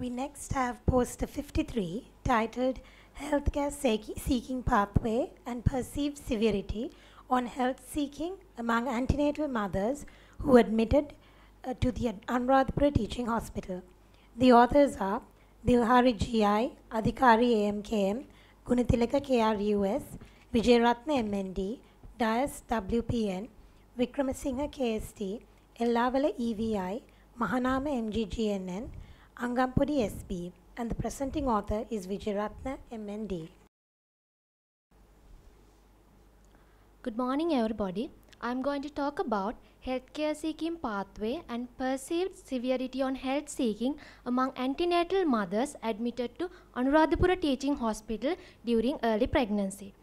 We next have poster 53 titled Healthcare Seeking Pathway and Perceived Severity on Health Seeking Among Antenatal Mothers Who Admitted uh, to the Anuradhapura Teaching Hospital. The authors are Dilhari G.I., Adhikari A.M.K.M., Gunatilaka K.R.U.S., Vijayaratna M.N.D., Dias W.P.N., Vikramasinghe K.S.T., Ellavala E.V.I., Mahanama M.G.G.N.N., Angampudi SB and the presenting author is Vijayaratna MND. Good morning everybody. I'm going to talk about healthcare seeking pathway and perceived severity on health seeking among antenatal mothers admitted to Anuradhapura Teaching Hospital during early pregnancy.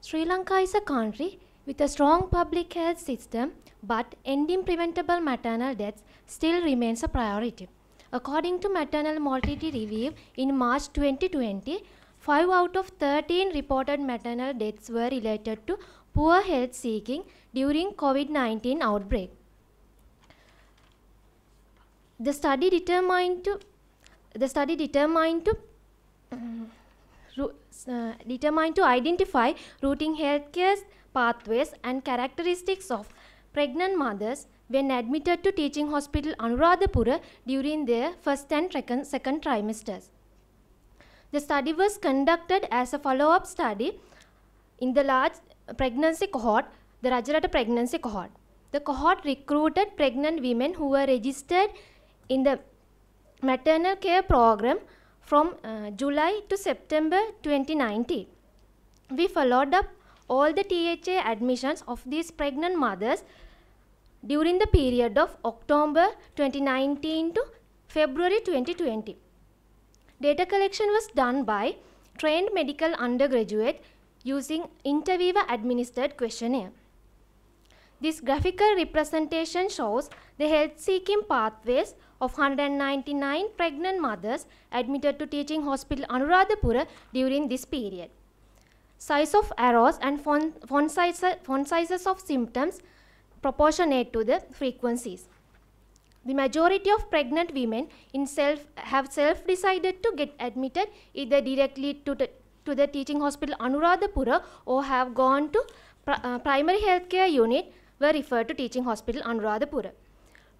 Sri Lanka is a country with a strong public health system but ending preventable maternal deaths still remains a priority. According to maternal mortality review, in March 2020, 5 out of 13 reported maternal deaths were related to poor health seeking during COVID-19 outbreak. The study determined to the study determined to uh, determined to identify routing healthcare pathways and characteristics of pregnant mothers when admitted to teaching hospital Anuradhapura during their first and second trimesters. The study was conducted as a follow-up study in the large pregnancy cohort, the Rajarata pregnancy cohort. The cohort recruited pregnant women who were registered in the maternal care program from uh, July to September 2019. We followed up all the THA admissions of these pregnant mothers during the period of October 2019 to February 2020. Data collection was done by trained medical undergraduate using interviewer administered questionnaire. This graphical representation shows the health seeking pathways of 199 pregnant mothers admitted to teaching hospital Anuradhapura during this period. Size of arrows and font, font, size, font sizes of symptoms proportionate to the frequencies. The majority of pregnant women in self have self-decided to get admitted either directly to the, to the teaching hospital Anuradhapura or have gone to pr uh, primary healthcare unit were referred to teaching hospital Anuradhapura.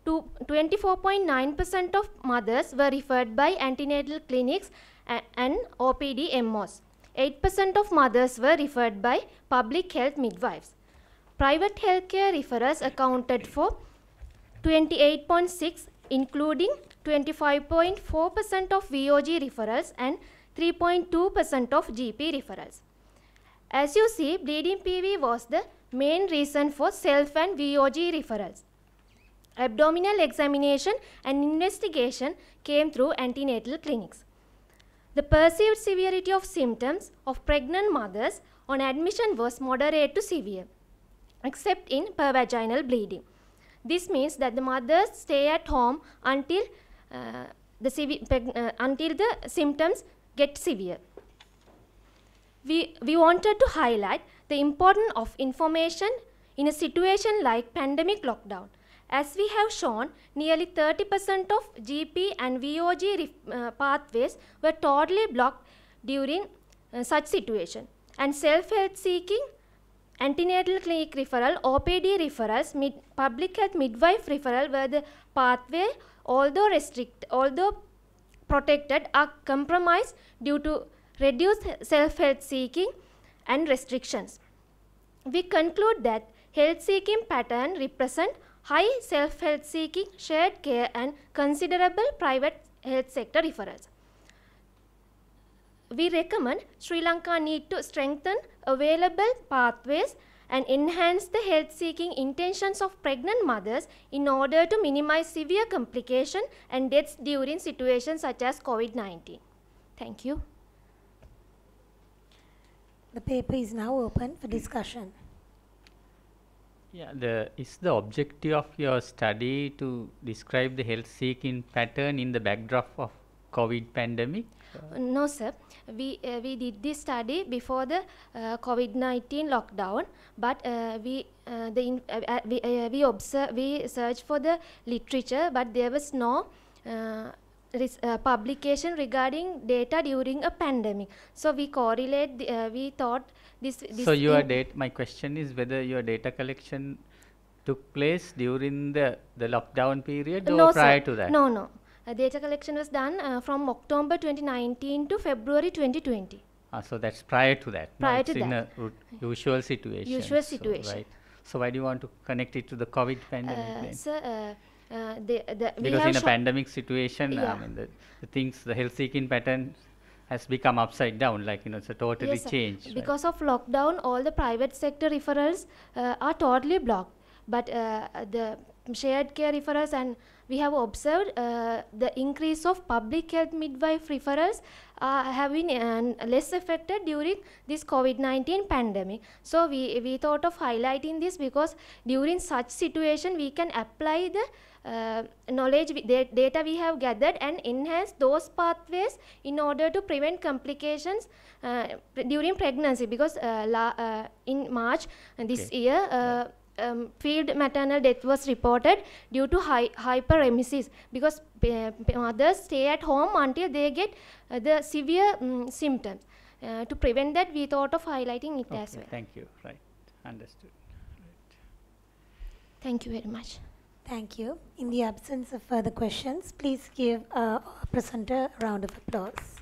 24.9% of mothers were referred by antenatal clinics and, and OPD MOs. 8% of mothers were referred by public health midwives. Private healthcare referrals accounted for 28.6 including 25.4% of VOG referrals and 3.2% of GP referrals. As you see, bleeding PV was the main reason for self and VOG referrals. Abdominal examination and investigation came through antenatal clinics. The perceived severity of symptoms of pregnant mothers on admission was moderate to severe except in pervaginal bleeding. This means that the mothers stay at home until, uh, the, uh, until the symptoms get severe. We, we wanted to highlight the importance of information in a situation like pandemic lockdown. As we have shown, nearly 30% of GP and VOG uh, pathways were totally blocked during uh, such situation. And self-help seeking antenatal clinic referral, OPD referrals, mid, public health midwife referral were the pathway, although restrict, although protected, are compromised due to reduced self health seeking and restrictions. We conclude that health seeking pattern represent high self health seeking, shared care and considerable private health sector referrals we recommend Sri Lanka need to strengthen available pathways and enhance the health-seeking intentions of pregnant mothers in order to minimize severe complication and deaths during situations such as COVID-19. Thank you. The paper is now open for discussion. Yeah, the, is the objective of your study to describe the health-seeking pattern in the backdrop of COVID pandemic? No, sir. We, uh, we did this study before the uh, COVID-19 lockdown, but uh, we, uh, the uh, uh, we, we, observe, we searched for the literature, but there was no publication regarding data during a pandemic. So we correlate, the, we thought this... this so your data, my question is whether your data collection took place during the, the lockdown period no, or prior sir. to that? No, no. Uh, data collection was done uh, from October 2019 to February 2020. Ah, so that's prior to that. Prior to in that. a usual situation. Usual situation. So, right. So why do you want to connect it to the COVID pandemic? Uh, uh, uh, the, the because in a pandemic situation, yeah. I mean, the, the, things, the health-seeking pattern has become upside down, like, you know, it's a totally yes, changed. Because right? of lockdown, all the private sector referrals are totally blocked. But the shared care referrals and we have observed uh, the increase of public health midwife referrals uh, have been less affected during this COVID-19 pandemic. So we, we thought of highlighting this because during such situation we can apply the uh, knowledge data we have gathered and enhance those pathways in order to prevent complications uh, during pregnancy because uh, uh in March this okay. year yeah um, field maternal death was reported due to hy hyperemesis because uh, mothers stay at home until they get uh, the severe um, symptoms. Uh, to prevent that, we thought of highlighting it okay, as well. Thank you. Right. Understood. Right. Thank you very much. Thank you. In the absence of further questions, please give uh, our presenter a round of applause.